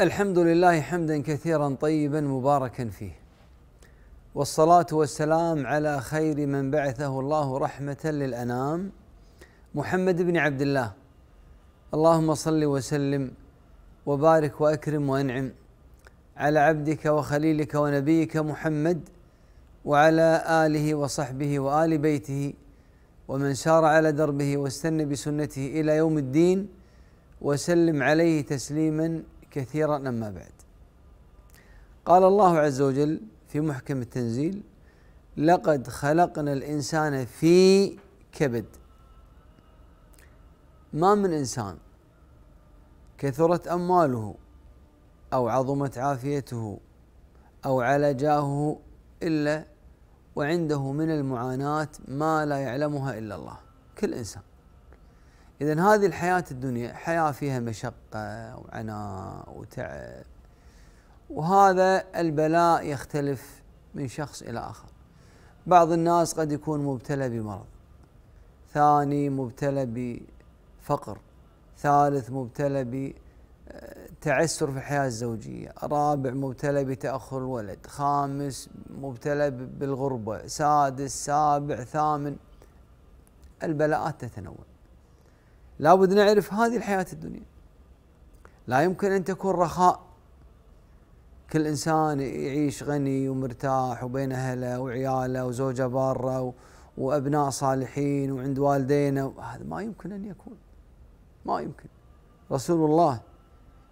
الحمد لله حمدا كثيرا طيبا مباركا فيه والصلاه والسلام على خير من بعثه الله رحمه للانام محمد بن عبد الله اللهم صل وسلم وبارك واكرم وانعم على عبدك وخليلك ونبيك محمد وعلى اله وصحبه وال بيته ومن سار على دربه واستنى بسنته الى يوم الدين وسلم عليه تسليما كثيرا أما بعد قال الله عز وجل في محكم التنزيل لقد خلقنا الإنسان في كبد ما من إنسان كثرت أمواله أو عظمت عافيته أو على جاهه إلا وعنده من المعاناة ما لا يعلمها إلا الله كل إنسان اذا هذه الحياه الدنيا حياه فيها مشقه وعناء وتعب وهذا البلاء يختلف من شخص الى اخر بعض الناس قد يكون مبتلى بمرض ثاني مبتلى بفقر ثالث مبتلى بتعسر آه، في الحياة الزوجية رابع مبتلى بتأخر الولد خامس مبتلى بالغربة سادس سابع ثامن البلاءات تتنوع لابد نعرف هذه الحياة الدنيا لا يمكن أن تكون رخاء كل إنسان يعيش غني ومرتاح وبين أهله وعياله وزوجة بارة وأبناء صالحين وعند والدينه هذا ما يمكن أن يكون ما يمكن رسول الله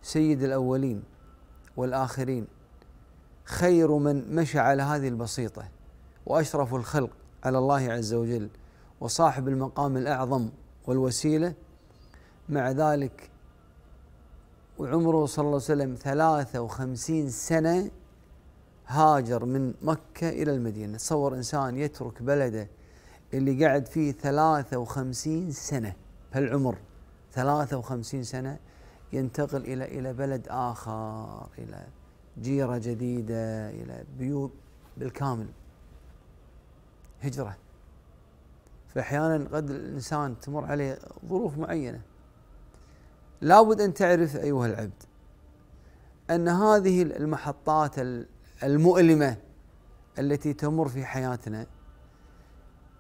سيد الأولين والآخرين خير من مشى على هذه البسيطة وأشرف الخلق على الله عز وجل وصاحب المقام الأعظم والوسيله مع ذلك وعمره صلى الله عليه وسلم ثلاثة وخمسين سنة هاجر من مكة إلى المدينة تصور إنسان يترك بلده اللي قاعد فيه ثلاثة وخمسين سنة بهالعمر ثلاثة وخمسين سنة ينتقل إلى إلى بلد آخر إلى جيرة جديدة إلى بيوت بالكامل هجرة فأحيانا قد الإنسان تمر عليه ظروف معينة لابد ان تعرف ايها العبد ان هذه المحطات المؤلمه التي تمر في حياتنا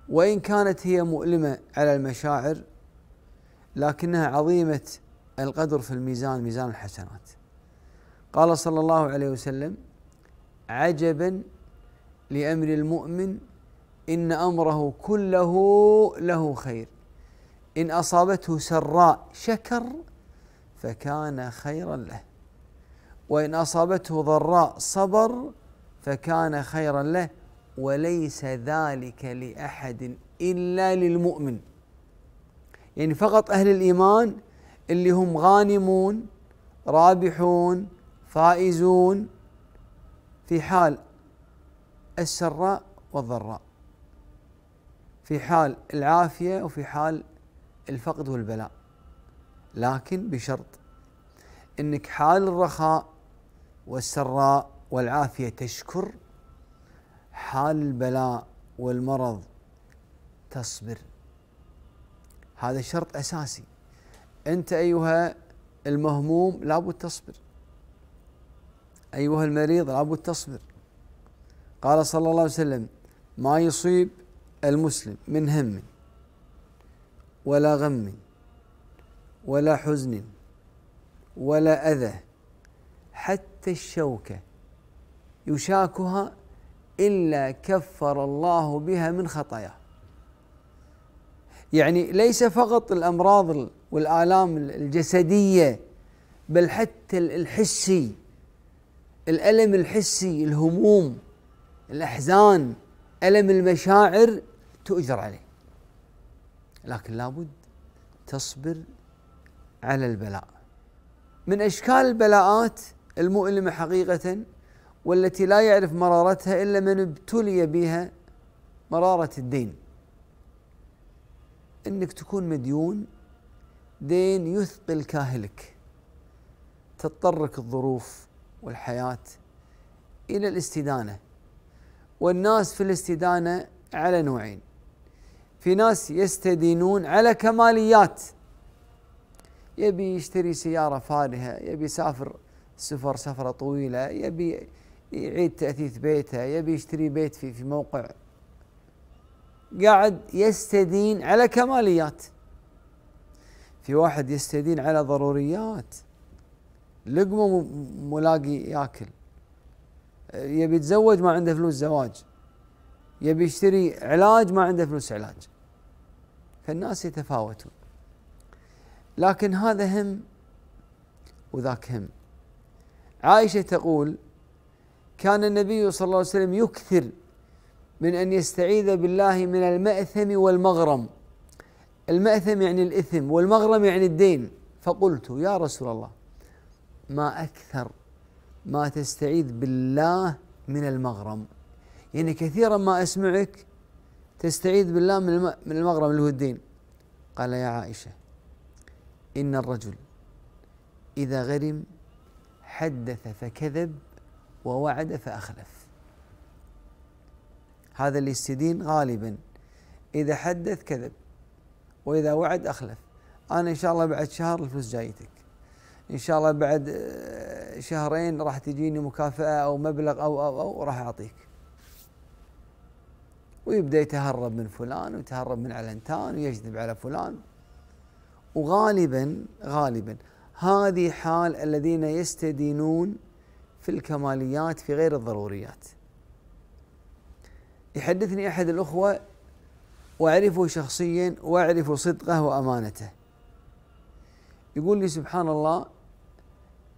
وان كانت هي مؤلمه على المشاعر لكنها عظيمه القدر في الميزان ميزان الحسنات قال صلى الله عليه وسلم عجبا لامر المؤمن ان امره كله له خير ان اصابته سراء شكر فكان خيرا له وإن أصابته ضراء صبر فكان خيرا له وليس ذلك لأحد إلا للمؤمن يعني فقط أهل الإيمان اللي هم غانمون رابحون فائزون في حال السراء والضراء في حال العافية وفي حال الفقد والبلاء لكن بشرط انك حال الرخاء والسراء والعافيه تشكر حال البلاء والمرض تصبر هذا شرط اساسي انت ايها المهموم لابد تصبر ايها المريض لابد تصبر قال صلى الله عليه وسلم ما يصيب المسلم من هم ولا غم ولا حزن ولا اذى حتى الشوكه يشاكها الا كفر الله بها من خطاياه يعني ليس فقط الامراض والالام الجسديه بل حتى الحسي الالم الحسي الهموم الاحزان الم المشاعر تؤجر عليه لكن لابد تصبر على البلاء من اشكال البلاءات المؤلمه حقيقه والتي لا يعرف مرارتها الا من ابتلي بها مراره الدين انك تكون مديون دين يثقل كاهلك تضطرك الظروف والحياه الى الاستدانه والناس في الاستدانه على نوعين في ناس يستدينون على كماليات يبي يشتري سيارة فارهة يبي يسافر سفر سفرة طويلة يبي يعيد تأثيث بيته يبي يشتري بيت في في موقع قاعد يستدين على كماليات في واحد يستدين على ضروريات لقمة ملاقي ياكل يبي يتزوج ما عنده فلوس زواج يبي يشتري علاج ما عنده فلوس علاج فالناس يتفاوتون لكن هذا هم وذاك هم عائشة تقول كان النبي صلى الله عليه وسلم يكثر من أن يستعيذ بالله من المأثم والمغرم المأثم يعني الإثم والمغرم يعني الدين فقلت يا رسول الله ما أكثر ما تستعيذ بالله من المغرم يعني كثيرا ما أسمعك تستعيذ بالله من المغرم اللي هو الدين قال يا عائشة إن الرجل إذا غرم حدث فكذب ووعد فأخلف هذا اللي يستدين غالبا إذا حدث كذب وإذا وعد أخلف أنا إن شاء الله بعد شهر الفلوس جايتك إن شاء الله بعد آه، شهرين راح تجيني مكافأة أو مبلغ أو أو أو راح أعطيك ويبدأ يتهرب من فلان ويتهرب من علنتان ويجذب على فلان وغالبا غالبا هذه حال الذين يستدينون في الكماليات في غير الضروريات يحدثني احد الاخوه واعرفه شخصيا واعرف صدقه وامانته يقول لي سبحان الله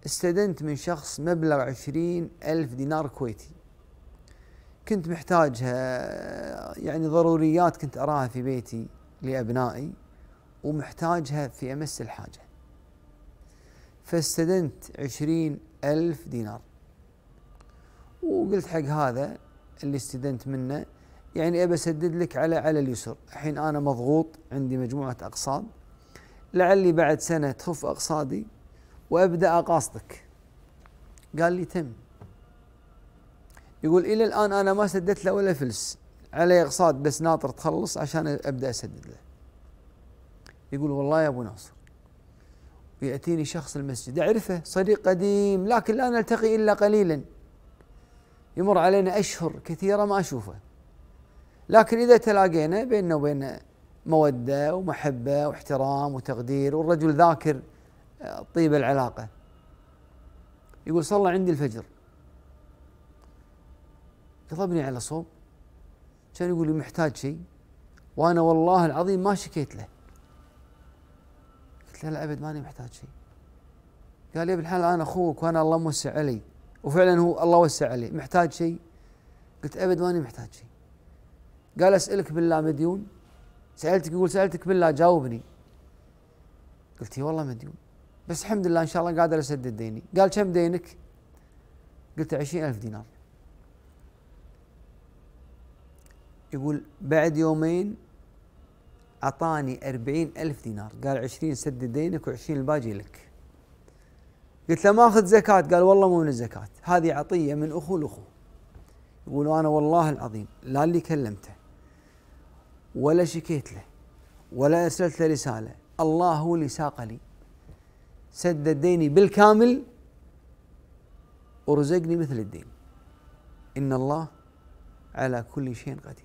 استدنت من شخص مبلغ عشرين ألف دينار كويتي كنت محتاجها يعني ضروريات كنت أراها في بيتي لأبنائي ومحتاجها في أمس الحاجة فاستدنت عشرين ألف دينار وقلت حق هذا اللي استدنت منه يعني أبى أسدد لك على على اليسر الحين أنا مضغوط عندي مجموعة أقساط لعلي بعد سنة تخف أقساطي وأبدأ أقاصدك قال لي تم يقول إلى الآن أنا ما سددت له ولا فلس علي أقساط بس ناطر تخلص عشان أبدأ أسدد له يقول والله يا ابو ناصر يأتيني شخص المسجد أعرفه صديق قديم لكن لا نلتقي إلا قليلا يمر علينا أشهر كثيرة ما أشوفه لكن إذا تلاقينا بيننا وبين مودة ومحبة واحترام وتقدير والرجل ذاكر طيب العلاقة يقول صلى عندي الفجر غضبني على صوب كان يقول لي محتاج شيء وأنا والله العظيم ما شكيت له قلت له ابد ماني محتاج شيء قال يا ابن الحلال انا اخوك وانا الله موسع علي وفعلا هو الله وسع علي محتاج شيء قلت ابد ماني محتاج شيء قال اسالك بالله مديون سالتك يقول سالتك بالله جاوبني قلت اي والله مديون بس الحمد لله ان شاء الله قادر اسدد ديني قال كم دينك قلت عشرين ألف دينار يقول بعد يومين أعطاني أربعين ألف دينار قال عشرين سد دينك وعشرين الباقي لك قلت له ما أخذ زكاة قال والله مو من الزكاة هذه عطية من أخو لأخو يقول أنا والله العظيم لا اللي كلمته ولا شكيت له ولا أرسلت له رسالة الله هو اللي ساق لي سد ديني بالكامل ورزقني مثل الدين إن الله على كل شيء قدير